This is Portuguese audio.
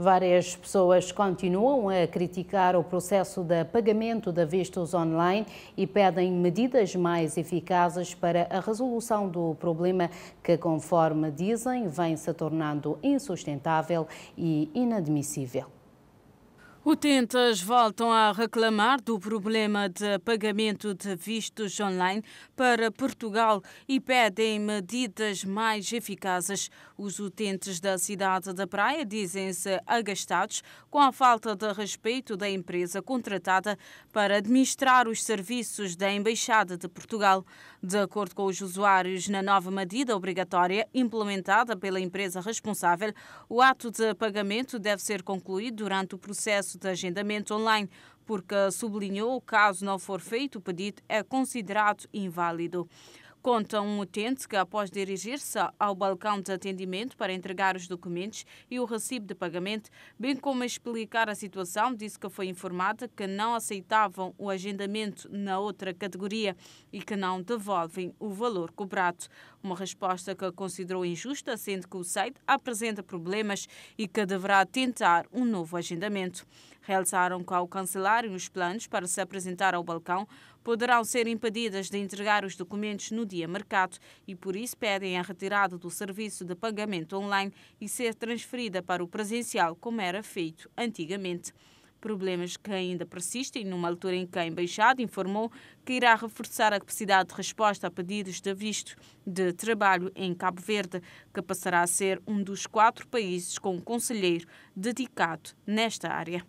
Várias pessoas continuam a criticar o processo de pagamento de vistos online e pedem medidas mais eficazes para a resolução do problema que, conforme dizem, vem se tornando insustentável e inadmissível. Utentes voltam a reclamar do problema de pagamento de vistos online para Portugal e pedem medidas mais eficazes. Os utentes da cidade da Praia dizem-se agastados com a falta de respeito da empresa contratada para administrar os serviços da Embaixada de Portugal. De acordo com os usuários, na nova medida obrigatória implementada pela empresa responsável, o ato de pagamento deve ser concluído durante o processo de agendamento online, porque sublinhou caso não for feito o pedido é considerado inválido. Conta um utente que, após dirigir-se ao balcão de atendimento para entregar os documentos e o recibo de pagamento, bem como explicar a situação, disse que foi informada que não aceitavam o agendamento na outra categoria e que não devolvem o valor cobrado. Uma resposta que considerou injusta, sendo que o site apresenta problemas e que deverá tentar um novo agendamento realizaram que, ao cancelarem os planos para se apresentar ao balcão, poderão ser impedidas de entregar os documentos no dia marcado e, por isso, pedem a retirada do serviço de pagamento online e ser transferida para o presencial, como era feito antigamente problemas que ainda persistem, numa altura em que a Embaixada informou que irá reforçar a capacidade de resposta a pedidos de visto de trabalho em Cabo Verde, que passará a ser um dos quatro países com um conselheiro dedicado nesta área.